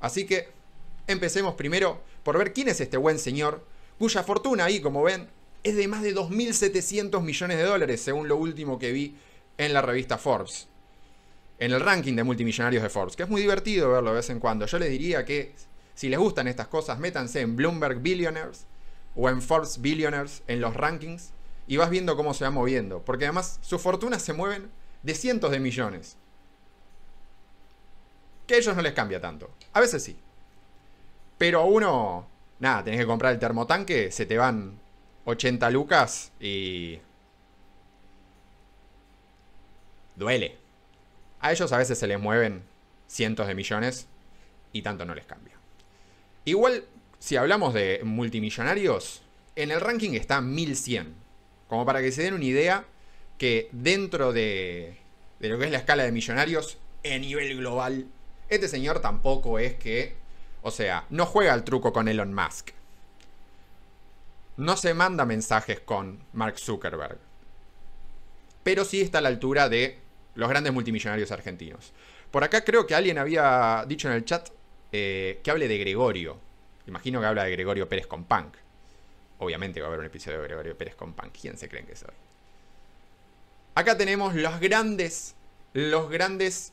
Así que empecemos primero por ver quién es este buen señor, cuya fortuna ahí, como ven, es de más de 2.700 millones de dólares, según lo último que vi en la revista Forbes. En el ranking de multimillonarios de Forbes, que es muy divertido verlo de vez en cuando. Yo les diría que si les gustan estas cosas, métanse en Bloomberg Billionaires o en Forbes Billionaires en los rankings y vas viendo cómo se va moviendo. Porque además sus fortunas se mueven de cientos de millones que a ellos no les cambia tanto. A veces sí. Pero a uno, nada, tenés que comprar el termotanque, se te van 80 lucas y... Duele. A ellos a veces se les mueven cientos de millones y tanto no les cambia. Igual, si hablamos de multimillonarios, en el ranking está 1100. Como para que se den una idea que dentro de, de lo que es la escala de millonarios, a nivel global este señor tampoco es que, o sea, no juega al truco con Elon Musk. No se manda mensajes con Mark Zuckerberg. Pero sí está a la altura de los grandes multimillonarios argentinos. Por acá creo que alguien había dicho en el chat eh, que hable de Gregorio. Imagino que habla de Gregorio Pérez con Punk. Obviamente va a haber un episodio de Gregorio Pérez con Punk. ¿Quién se creen que soy? Acá tenemos los grandes, los grandes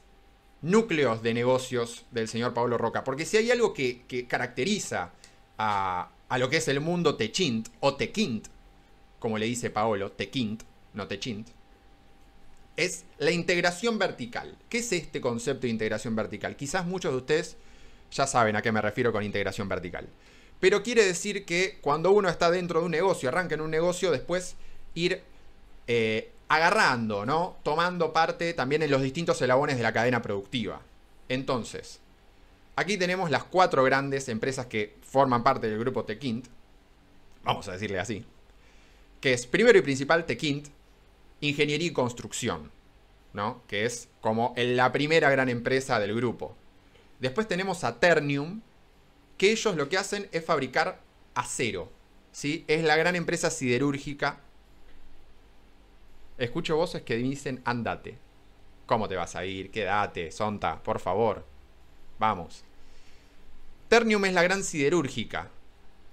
núcleos de negocios del señor Paolo Roca. Porque si hay algo que, caracteriza a, lo que es el mundo techint o tequint, como le dice Paolo, tequint, no techint, es la integración vertical. ¿Qué es este concepto de integración vertical? Quizás muchos de ustedes ya saben a qué me refiero con integración vertical. Pero quiere decir que cuando uno está dentro de un negocio, arranca en un negocio, después ir eh, agarrando, ¿no? Tomando parte también en los distintos Elabones de la cadena productiva. Entonces, aquí tenemos las cuatro grandes empresas que forman parte del grupo Tequint, vamos a decirle así, que es primero y principal Tequint, Ingeniería y Construcción, ¿no? Que es como la primera gran empresa del grupo. Después tenemos a Ternium, que ellos lo que hacen es fabricar acero, ¿sí? Es la gran empresa siderúrgica Escucho voces que dicen andate. ¿Cómo te vas a ir? Quédate, Sonta, por favor. Vamos. Ternium es la gran siderúrgica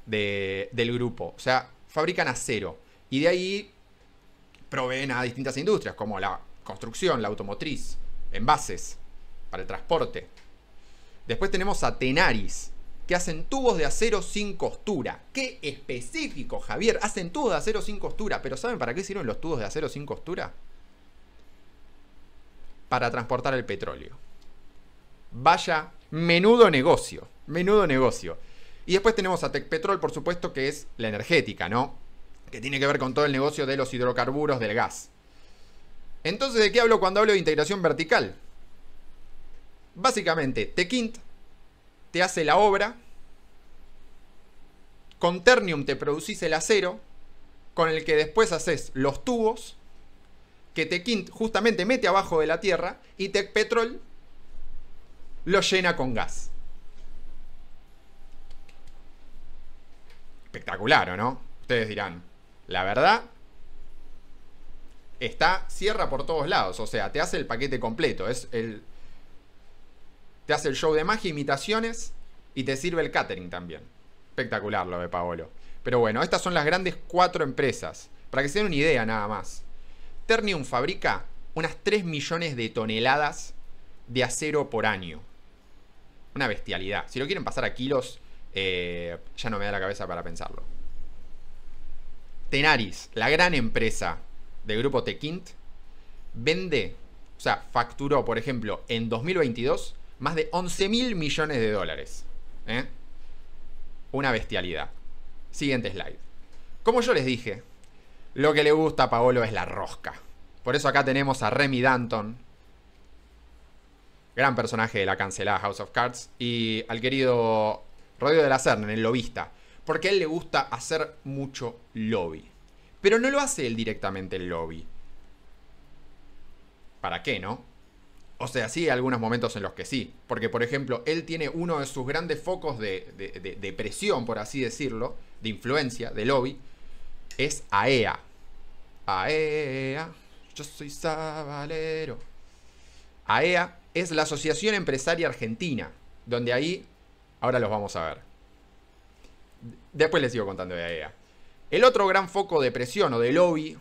del grupo. O sea, fabrican acero. Y de ahí proveen a distintas industrias, como la construcción, la automotriz, envases, para el transporte. Después tenemos a Tenaris, que hacen tubos de acero sin costura. ¡Qué específico, Javier! Hacen tubos de acero sin costura, pero ¿saben para qué sirven los tubos de acero sin costura? Para transportar el petróleo. Vaya, menudo negocio, menudo negocio. Y después tenemos a Tecpetrol, por supuesto, que es la energética, ¿no? Que tiene que ver con todo el negocio de los hidrocarburos, del gas. Entonces, ¿de qué hablo cuando hablo de integración vertical? Básicamente, Tequint te hace la obra. Con Ternium te producís el acero, con el que después haces los tubos, que Tequint justamente mete abajo de la tierra, y Tecpetrol lo llena con gas. Espectacular, ¿o no? Ustedes dirán, la verdad, está, cierra por todos lados, o sea, te hace el paquete completo, es el te hace el show de magia, imitaciones y te sirve el catering también. Espectacular lo de Paolo. Pero bueno, estas son las grandes cuatro empresas. Para que se den una idea nada más. Ternium fabrica unas 3 millones de toneladas de acero por año. Una bestialidad. Si lo quieren pasar a kilos, eh, ya no me da la cabeza para pensarlo. Tenaris, la gran empresa del grupo Tequint, vende, o sea, facturó, por ejemplo, en 2022 más de 11 mil millones de dólares. ¿eh? Una bestialidad. Siguiente slide. Como yo les dije, lo que le gusta a Paolo es la rosca. Por eso acá tenemos a Remy Danton, gran personaje de la cancelada House of Cards, y al querido Rodrigo de la Serna, el lobista, porque a él le gusta hacer mucho lobby. Pero no lo hace él directamente el lobby. ¿Para qué, no? O sea, sí, hay algunos momentos en los que sí. Porque, por ejemplo, él tiene uno de sus grandes focos de, presión, por así decirlo, de influencia, de lobby, es AEA. AEA, yo soy sabalero. AEA e es la Asociación Empresaria Argentina, donde ahí, ahora los vamos a ver. Después les sigo contando de AEA. E El otro gran foco de presión o de lobby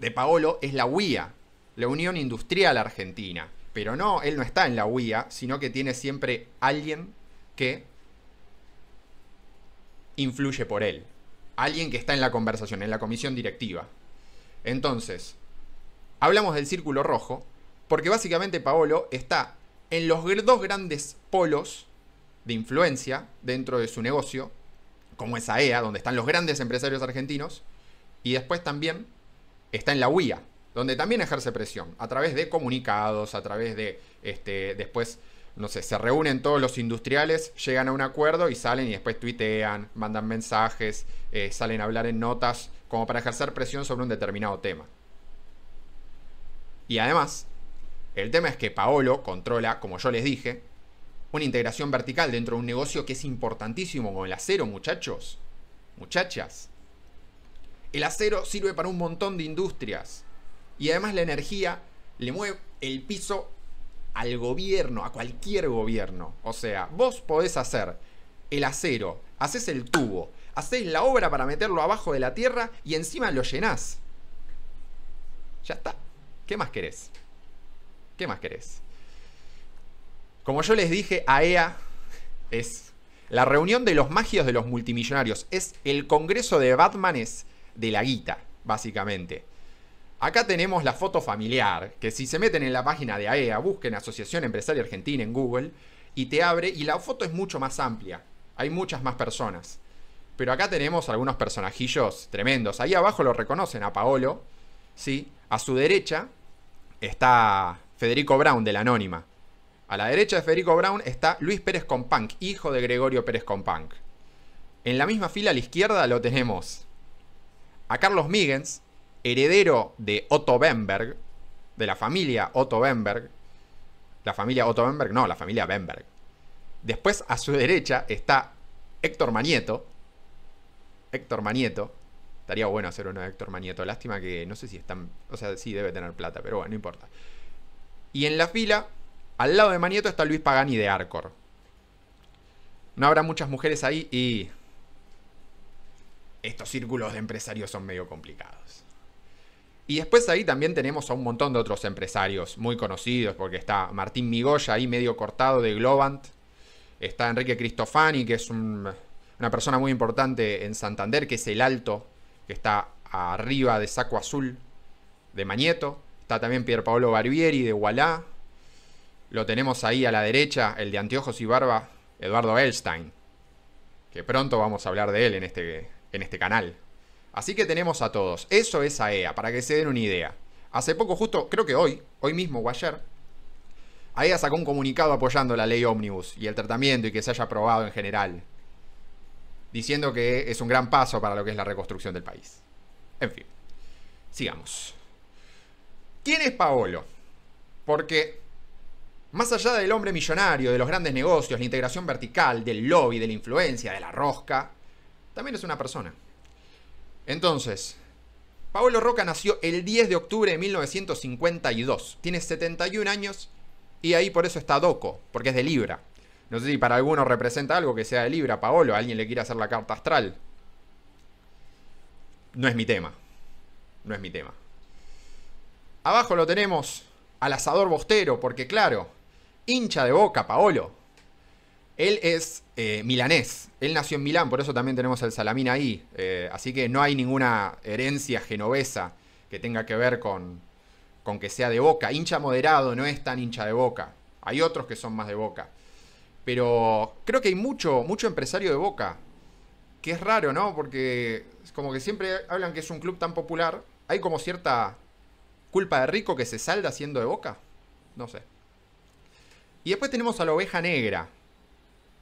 de Paolo es la UIA, la Unión Industrial Argentina. Pero no, él no está en la UIA, sino que tiene siempre alguien que influye por él. Alguien que está en la conversación, en la comisión directiva. Entonces, hablamos del círculo rojo, porque básicamente Paolo está en los dos grandes polos de influencia dentro de su negocio, como es AEA, e donde están los grandes empresarios argentinos, y después también está en la UIA, donde también ejerce presión, a través de comunicados, a través de, este, después, no sé, se reúnen todos los industriales, llegan a un acuerdo y salen y después tuitean, mandan mensajes, eh, salen a hablar en notas, como para ejercer presión sobre un determinado tema. Y además, el tema es que Paolo controla, como yo les dije, una integración vertical dentro de un negocio que es importantísimo como el acero, muchachos. Muchachas. El acero sirve para un montón de industrias. Y además la energía le mueve el piso al gobierno, a cualquier gobierno. O sea, vos podés hacer el acero, haces el tubo, haces la obra para meterlo abajo de la tierra y encima lo llenás. Ya está. ¿Qué más querés? ¿Qué más querés? Como yo les dije, AEA e es la reunión de los magios de los multimillonarios. Es el congreso de Batmanes de la guita, básicamente. Acá tenemos la foto familiar, que si se meten en la página de AEA, e busquen Asociación Empresaria Argentina en Google, y te abre, y la foto es mucho más amplia, hay muchas más personas. Pero acá tenemos algunos personajillos tremendos. Ahí abajo lo reconocen a Paolo, ¿sí? A su derecha está Federico Brown de la Anónima. A la derecha de Federico Brown está Luis Pérez Companc, hijo de Gregorio Pérez Companc. En la misma fila a la izquierda lo tenemos a Carlos Miguens, heredero de Otto Bemberg, de la familia Otto Bemberg, la familia Otto Bemberg, no, la familia Bemberg. Después a su derecha está Héctor Manieto. Héctor Manieto. Estaría bueno hacer uno de Héctor Manieto. Lástima que no sé si están. O sea, sí debe tener plata, pero bueno, no importa. Y en la fila, al lado de Manieto está Luis Pagani de Arcor. No habrá muchas mujeres ahí y. Estos círculos de empresarios son medio complicados. Y después ahí también tenemos a un montón de otros empresarios muy conocidos, porque está Martín Migoya ahí medio cortado de Globant, está Enrique Cristofani, que es una persona muy importante en Santander, que es el alto, que está arriba de Saco Azul, de Mañeto, está también Pierpaolo Barbieri de Walá, lo tenemos ahí a la derecha, el de anteojos y barba, Eduardo Elstein, que pronto vamos a hablar de él en este, en este canal. Así que tenemos a todos. Eso es AEA, e para que se den una idea. Hace poco, justo, creo que hoy, hoy mismo o ayer, AEA e sacó un comunicado apoyando la ley Omnibus y el tratamiento y que se haya aprobado en general. Diciendo que es un gran paso para lo que es la reconstrucción del país. En fin, sigamos. ¿Quién es Paolo? Porque más allá del hombre millonario, de los grandes negocios, la integración vertical, del lobby, de la influencia, de la rosca, también es una persona. Entonces, Paolo Roca nació el 10 de octubre de 1952. Tiene 71 años y ahí por eso está Doco, porque es de Libra. No sé si para alguno representa algo que sea de Libra, Paolo, alguien le quiere hacer la carta astral. No es mi tema. No es mi tema. Abajo lo tenemos al asador bostero, porque claro, hincha de boca, Paolo. Él es eh, milanés. Él nació en Milán, por eso también tenemos el Salamín ahí. Eh, así que no hay ninguna herencia genovesa que tenga que ver con, con que sea de boca. Hincha moderado no es tan hincha de boca. Hay otros que son más de boca. Pero creo que hay mucho, mucho empresario de boca. Que es raro, ¿no? Porque como que siempre hablan que es un club tan popular. Hay como cierta culpa de rico que se salda siendo de boca. No sé. Y después tenemos a la oveja negra,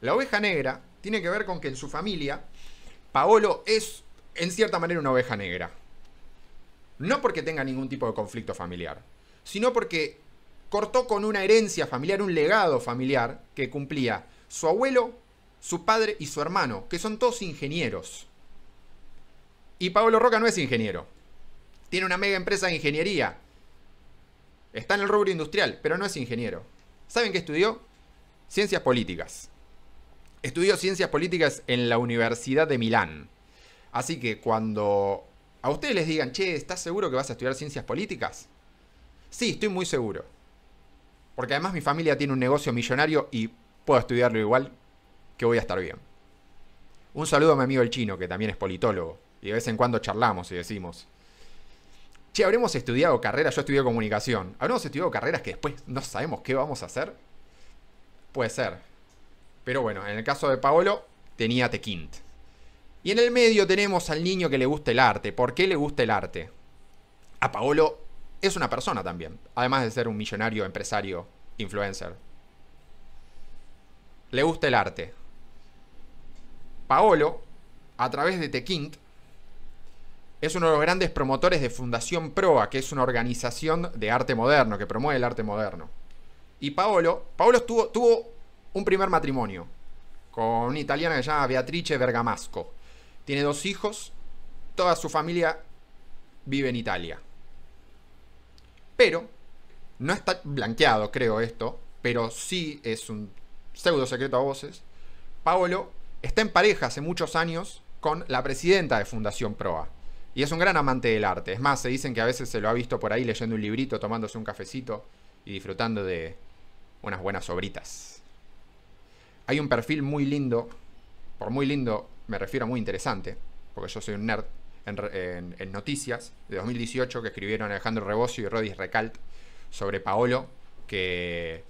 la oveja negra tiene que ver con que en su familia, Paolo es en cierta manera una oveja negra. No porque tenga ningún tipo de conflicto familiar, sino porque cortó con una herencia familiar, un legado familiar que cumplía su abuelo, su padre y su hermano, que son todos ingenieros. Y Paolo Roca no es ingeniero. Tiene una mega empresa de ingeniería. Está en el rubro industrial, pero no es ingeniero. ¿Saben qué estudió? Ciencias políticas estudió ciencias políticas en la Universidad de Milán. Así que cuando a ustedes les digan, che, ¿estás seguro que vas a estudiar ciencias políticas? Sí, estoy muy seguro. Porque además mi familia tiene un negocio millonario y puedo estudiarlo igual, que voy a estar bien. Un saludo a mi amigo el chino, que también es politólogo. Y de vez en cuando charlamos y decimos, che, habremos estudiado carreras, yo estudié comunicación, habremos estudiado carreras que después no sabemos qué vamos a hacer. Puede ser. Pero bueno, en el caso de Paolo, tenía Tequint. Y en el medio tenemos al niño que le gusta el arte. ¿Por qué le gusta el arte? A Paolo es una persona también, además de ser un millonario, empresario, influencer. Le gusta el arte. Paolo, a través de Tequint, es uno de los grandes promotores de Fundación Proa, que es una organización de arte moderno, que promueve el arte moderno. Y Paolo, Paolo estuvo, tuvo un primer matrimonio con una italiana que se llama Beatrice Bergamasco. Tiene dos hijos, toda su familia vive en Italia. Pero, no está blanqueado, creo, esto, pero sí es un pseudo secreto a voces. Paolo está en pareja hace muchos años con la presidenta de Fundación Proa. Y es un gran amante del arte. Es más, se dicen que a veces se lo ha visto por ahí leyendo un librito, tomándose un cafecito y disfrutando de unas buenas obritas. Hay un perfil muy lindo, por muy lindo me refiero a muy interesante, porque yo soy un nerd en, noticias de 2018 que escribieron Alejandro Rebocio y Rodis Recalt sobre Paolo, que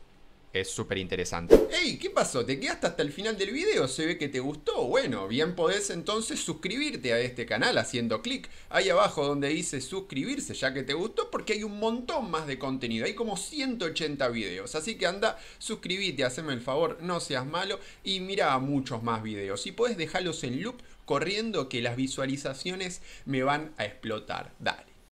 es súper interesante. ¡Hey! ¿Qué pasó? ¿Te quedaste hasta el final del video? Se ve que te gustó. Bueno, bien podés entonces suscribirte a este canal haciendo clic ahí abajo donde dice suscribirse ya que te gustó porque hay un montón más de contenido. Hay como 180 videos. Así que anda, suscríbete, haceme el favor, no seas malo y mira muchos más videos. Y podés dejarlos en loop corriendo que las visualizaciones me van a explotar. Dale.